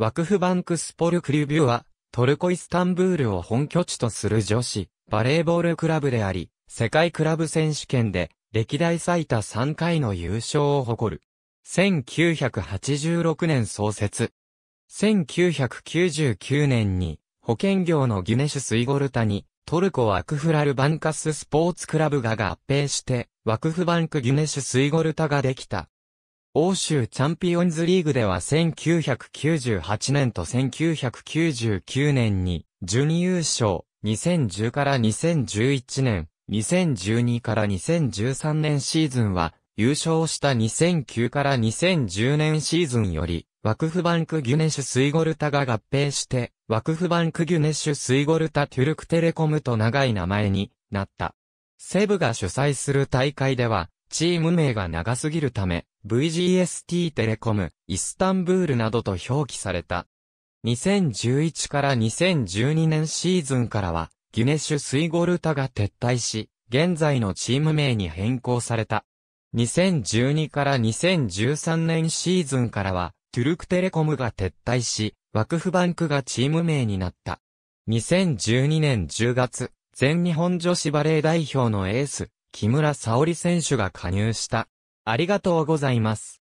ワクフバンクスポルクリュビュは、トルコイスタンブールを本拠地とする女子、バレーボールクラブであり、世界クラブ選手権で、歴代最多3回の優勝を誇る。1986年創設。1999年に、保険業のギュネシュスイゴルタに、トルコワクフラルバンカススポーツクラブが合併して、ワクフバンクギュネシュスイゴルタができた。欧州チャンピオンズリーグでは1998年と1999年に準優勝、2010から2011年、2012から2013年シーズンは優勝した2009から2010年シーズンより、ワクフバンクギュネシュスイゴルタが合併して、ワクフバンクギュネシュスイゴルタトゥルクテレコムと長い名前になった。セブが主催する大会では、チーム名が長すぎるため、VGST テレコム、イスタンブールなどと表記された。2011から2012年シーズンからは、ギュネシュ・スイゴルタが撤退し、現在のチーム名に変更された。2012から2013年シーズンからは、トゥルクテレコムが撤退し、ワクフバンクがチーム名になった。2012年10月、全日本女子バレー代表のエース、木村沙織選手が加入した。ありがとうございます。